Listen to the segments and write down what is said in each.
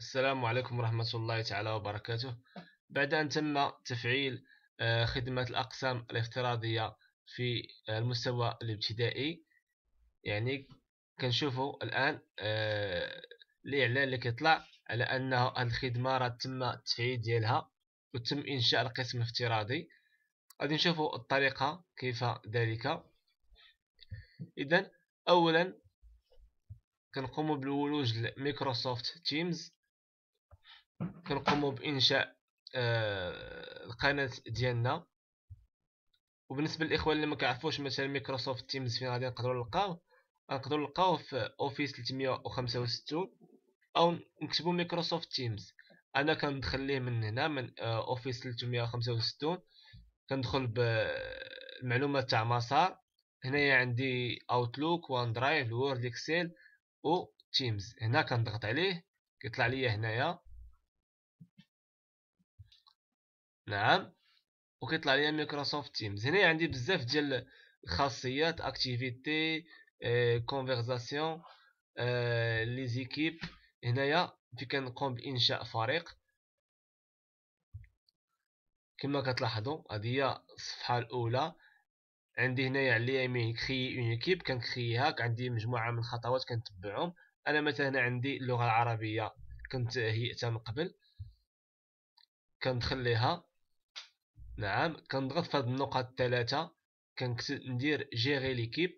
السلام عليكم ورحمة الله تعالى وبركاته بعد أن تم تفعيل آه، خدمة الأقسام الافتراضية في آه، المستوى الابتدائي يعني كنشوفوا الآن آه، الإعلان اللي كيطلع على أن هاد الخدمة راه تم التفعيل ديالها وتم إنشاء القسم الافتراضي غادي نشوفوا الطريقة كيف ذلك إذا أولا كنقوم بالولوج لميكروسوفت تيمز كنقوموا بانشاء آه، القناه ديالنا وبالنسبه للاخوان اللي ما كيعرفوش مثلا مايكروسوفت تيمز فين غادي نقدروا نلقاو نقدروا نلقاو في اوفيس 365 او نكتبوا مايكروسوفت تيمز انا كندخل ليه من هنا من اوفيس آه، 365 كندخل بالمعلومات تاع مسار هنايا عندي اوتلوك وان درايف وورد اكسل و تيمز هنا كنضغط عليه كيطلع ليا هنايا نعم وكيطلع لي مايكروسوفت تيمز هنا عندي بزاف ديال الخاصيات اكتيفيتي كونفرساسيون لي زيكيب هنايا فين كنقوم بانشاء فريق كما كتلاحظوا هذه هي الصفحه الاولى عندي هنايا على اليمين كري اون ايكيب كنكريها عندي مجموعه من الخطوات كنتبعهم انا مثلا هنا عندي اللغه العربيه كنت هيئتها من قبل كندخل ليها نعم كنضغط في هاد النقط الثلاثة ندير جيغي ليكيب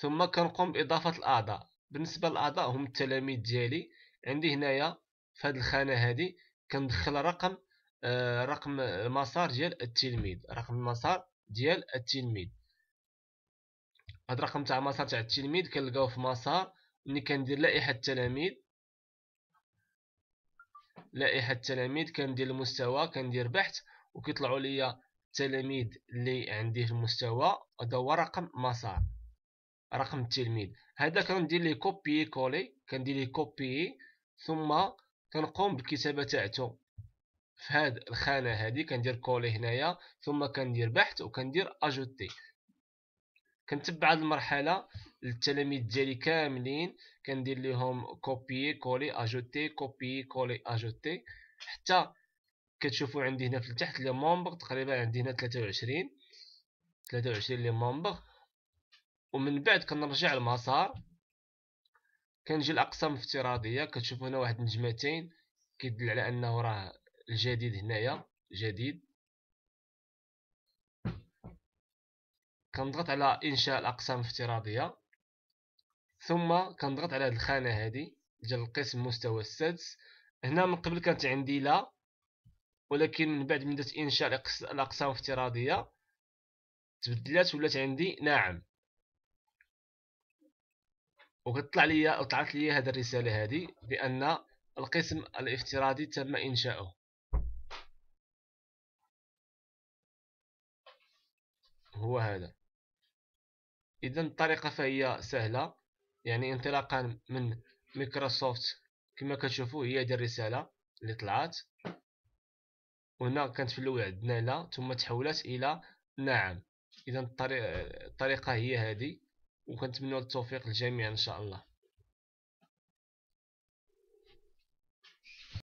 ثم كنقوم بإضافة الأعضاء بالنسبة للأعضاء هم التلاميذ ديالي عندي هنايا في هاد الخانة هادي كندخل رقم آه رقم المسار ديال التلميذ رقم المسار ديال التلميذ هاد الرقم تاع مسار تاع التلميذ كنلقاوه في مسار ملي كندير لائحة التلاميذ لائحه التلاميذ كندير المستوى كندير بحث وكيطلعوا ليا التلاميذ اللي عندي في المستوى هذا هو رقم مسار رقم التلميذ هذا كندير ليه كوبي كولي e كندير ليه كوبي e، ثم كنقوم بالكتابه تاعته في هذه الخانه هذه كندير كولي هنايا ثم كندير بحث وكندير اجوتي كنتبع هاد المرحله للتلاميذ ديالي كاملين كندير ليهم كوبي كولي اجوتي كوبي كولي اجوتي حتى كتشوفوا عندي هنا في التحت لي مونبر تقريبا عندي هنا 23 23 لي مونبر ومن بعد كنرجع المسار كنجي الاقسام الافتراضيه كتشوفوا هنا واحد النجمتين كيدل على انه راه الجديد هنايا جديد كنضغط على انشاء الاقسام افتراضيه ثم كنضغط على هذه الخانه هذه ديال القسم المستوى السادس هنا من قبل كانت عندي لا ولكن من بعد من درت انشاء الاقسام الافتراضيه تبدلات ولات عندي نعم وكتطلع لي طلعت لي هذه الرساله هذه بان القسم الافتراضي تم انشاؤه هو هذا إذا الطريقة فهي سهلة يعني انطلاقا من مايكروسوفت كما كتشوفوا هي هذه الرسالة اللي طلعت وهنا كانت في الأول عندنا لا ثم تحولت إلى نعم إذا الطريقة هي هذه وكنتمنى التوفيق للجميع إن شاء الله